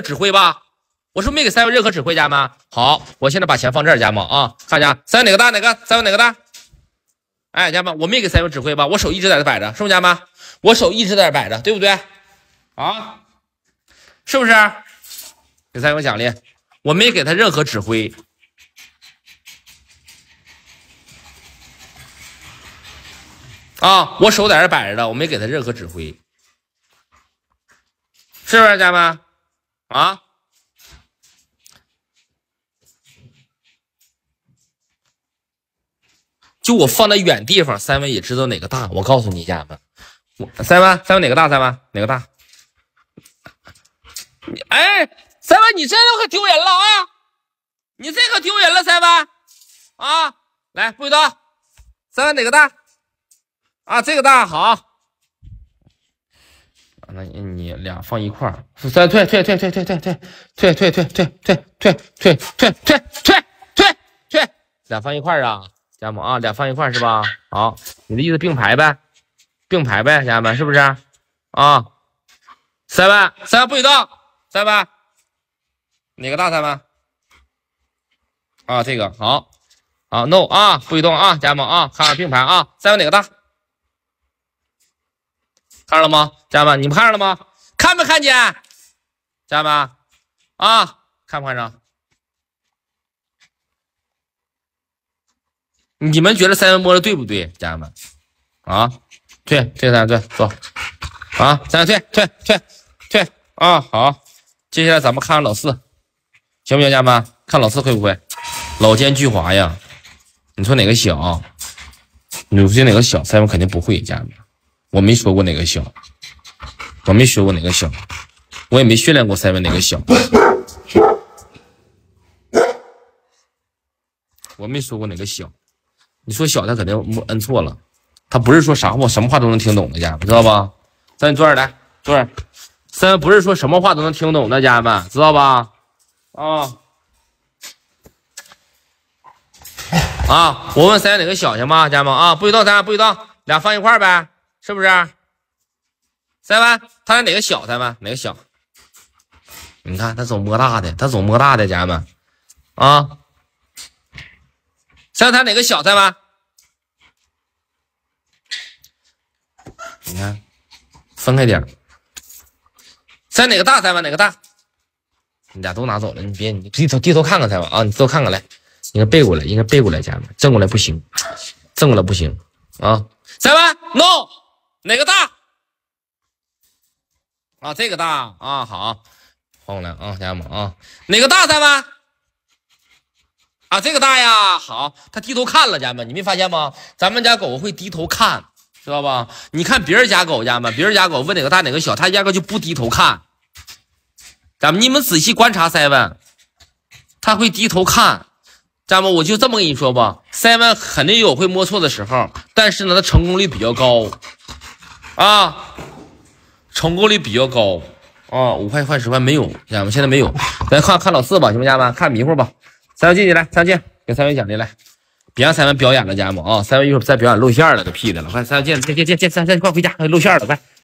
指挥吧，我是不没给三友任何指挥，家们。好，我现在把钱放这儿，家们啊，看一下，三友哪个大？哪个三友哪个大？哎，家们，我没给三友指挥吧？我手一直在这摆着，是不家们？我手一直在这摆着，对不对？啊，是不是？给三友奖励，我没给他任何指挥。啊，我手在这摆着的，我没给他任何指挥，是不是家们？啊！就我放在远地方，三文也知道哪个大。我告诉你家们，我三万，三文哪个大？三万哪个大？哎，三万你这可丢人了啊！你这可丢人了，三万啊！来，不许动，三万哪个大？啊，这个大好。那你俩放一块儿，再退退退退退退退退退退退退退退退退退退退，俩放一块儿啊，家们啊，俩放一块儿是吧？好，你的意思并排呗，并排呗，家们是不是？啊，三万，三万不许动，三万，哪个大三万？啊，这个好，啊 no 啊，不许动啊，家们啊，看看并排啊，三万哪个大？看着了吗，家人们？你们看着了吗？看没看见，家人们啊？看不看着？你们觉得三文摸的对不对，家人们啊？退退三退，走啊！三退退退退啊！好，接下来咱们看看老四，行不行，家人们？看老四会不会？老奸巨猾呀！你说哪个小？你说哪个小？三文肯定不会，家人们。我没说过哪个小，我没说过哪个小，我也没训练过三文哪个小，我没说过哪个小。你说小，他肯定摁错了，他不是说啥话，什么话都能听懂的家，知道吧？咱你坐这儿来，坐这儿。三不是说什么话都能听懂的家人们，知道吧？啊啊！我问三位哪个小行吗？家人们啊，不许动，咱俩不许动，俩放一块儿呗。是不是？三万，他俩哪个小？三万，哪个小？你看他总摸大的，他总摸大的，家人们啊！三万哪个小？三万，你看分开点儿。三哪个大？三万哪个大？你俩都拿走了，你别你低头低头看看三吧。啊！你都看看来，应该背过来，应该背过来，家人们，正过来不行，正过来不行啊！三万，no。哪个大啊？这个大啊，好，换过来啊，家人们啊，哪个大，人们啊？这个大呀，好，他低头看了，家人们，你没发现吗？咱们家狗会低头看，知道吧？你看别人家狗，家人们，别人家狗问哪个大哪个小，它压根就不低头看。咱们你们仔细观察 seven，他会低头看，家人们，我就这么跟你说吧，s e v e n 肯定有会摸错的时候，但是呢，它成功率比较高。啊，成功率比较高啊，五块换十块没有，家人们现在没有，来看看老四吧，行不家人们看迷糊吧，三进去来，三进给三位奖励来，别让三位表演了，家人们啊，三位一会儿再表演露馅了，个屁的了，快三进进进进进三三快回家，露馅了快。